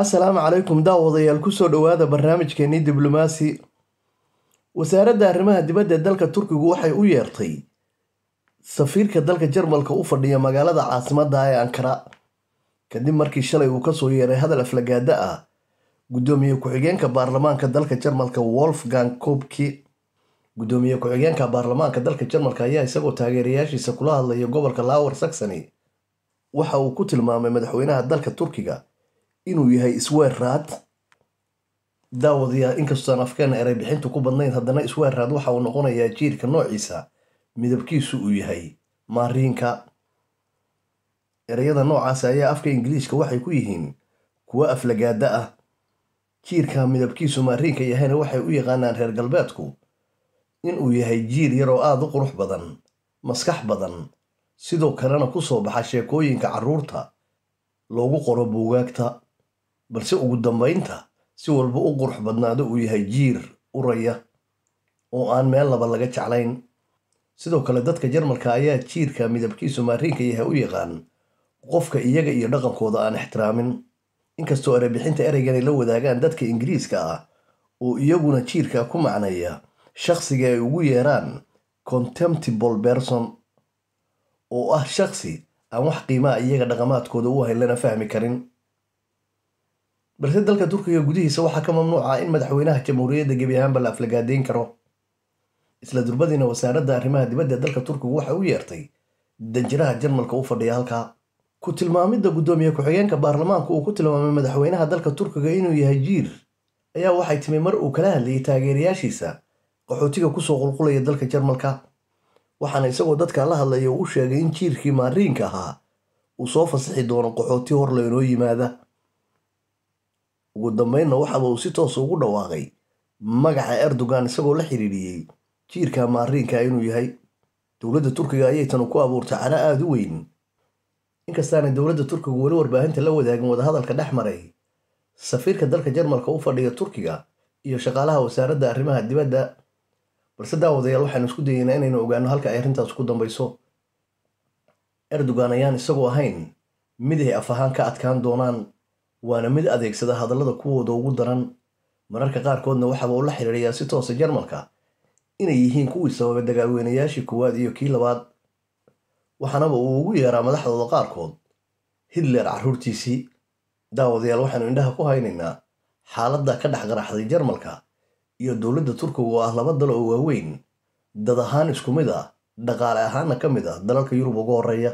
asalaamu calaykum daawadayaal kusoo dhowaada barnaamijkeennii diblomaasi wasaaradda arrimaha dibadda ee dalka turkigu waxay u yeertay safiirka dalka jarmalka u fadhiya magaalada caasimadda ee ankara kadib markii shalay uu kasoo yeeray hadal aflagaada ah gudoomiye ku-xigeenka baarlamaanka dalka jarmalka wolfgang kobki guddoomiye ku-xigeenka baarlamaanka dalka jarmalka ayaa isagoo taageerayaashiisa kula hadlaya gobolka lower saxony waxa uu ku tilmaamay madaxweynaha dalka turkiga inuu yahay isweeraad daawadayaa inkastooan afkeena eray bixintu ku badnayn haddana isweeraad waxa uu noqonayaa jiirka noociisa midabkiisu uu yahay maariinka ereyada noocaas ayaa afka ingiliishka waxay ku yihiin kuwo aflagaada ah jiirka midabkiisu maariinka yahayna waxay u yaqaanaan reer galbeedku inuu yahay jiir yaroo aada u qurux badan maskax badan sidoo kalena ku soo baxa sheekooyinka carruurta loogu qoro buugaagta balse ugu dambaynta si walba u qurux badnaada uu yahay jiir uraya oo aan meel laba laga jeclayn sidoo kale dadka jarmalka ayaa jiirka midabkiisu maariinka yahay u yaqaan qofka iyaga iyo dhaqankooda aan ixtiraamin inkastoo erabixinta ereygan la wadaagaan dadka ingiriiska ah oo iyaguna jiirka ku macnaya shakhsiga ay ugu yeeraan contemptible berson oo ah shakhsi aan wax qiimaha iyaga dhaqamaadkooda u lana fahmi karin balse dalka turkiga gudihiisa waxaa ka mamnuuca in madaxweynaha jamhuuriyadda gebi ahaanba la aflagaadeyn karo isla durbadiina wasaaradda arrimaha dibadda dalka turkigu waxa u yeertay danjiraha jarmalka u fadhiya halkaa ku tilmaamidda guddoomiye ku-xigeenka baarlamaanku uu ku tilmaamay madaxweynaha dalka turkiga inuu yahay jiir ayaa waxay timi mar uu kala hadlayay taageerayaashiisa qaxootiga kusoo qulqulaya dalka jarmalka waxaana isagoo dadka la hadlaya uu sheegay in jiirkii maariinka ahaa uu soo fasaxi doono qaxooti hor laynoo yimaada ugu dambeynna waxaaba uu si toos ugu dhawaaqay magaca erdogan isagoo la xidhiidhiyey jiirka maariinka inuu yahay dowladda turkiga ayay tanu ku abuurtay cana aada u weyn inkastaanay dowladda turkigu weli warbaahinta la wadaagin wadahadalka dhex maray safiirka dalka jarmalka u fadhiya turkiga iyo shaqaalaha wasaaradda arrimaha dibadda balse daawadayaal waxaanu isku dayeynaa inaynu ogaano halka ay arrintaas ku dambayso erdogan ayaan isagoo ahayn mid ay af ahaan ka adkaan doonaan waana mid adeegsada hadallada kuwooda ugu daran mararka qaarkoodna waxaaba ula xiriiriyaa si toosa jarmalka inay yihiin kuwii sababa dagaalweynayaashii koowaad iyo kii labaad waxaanaba uu ugu yeeraa madaxdooda qaarkood hitler carruurtiisii daawadayaal waxaanu indhaha ku haynaynaa xaaladda ka dhex qaraxday jarmalka iyo dowladda turkiga oo ah laba dal oo waaweyn dad ahaan isku mid ah dhaqaale ahaanna ka mid ah dalalka yurub ugu horreeya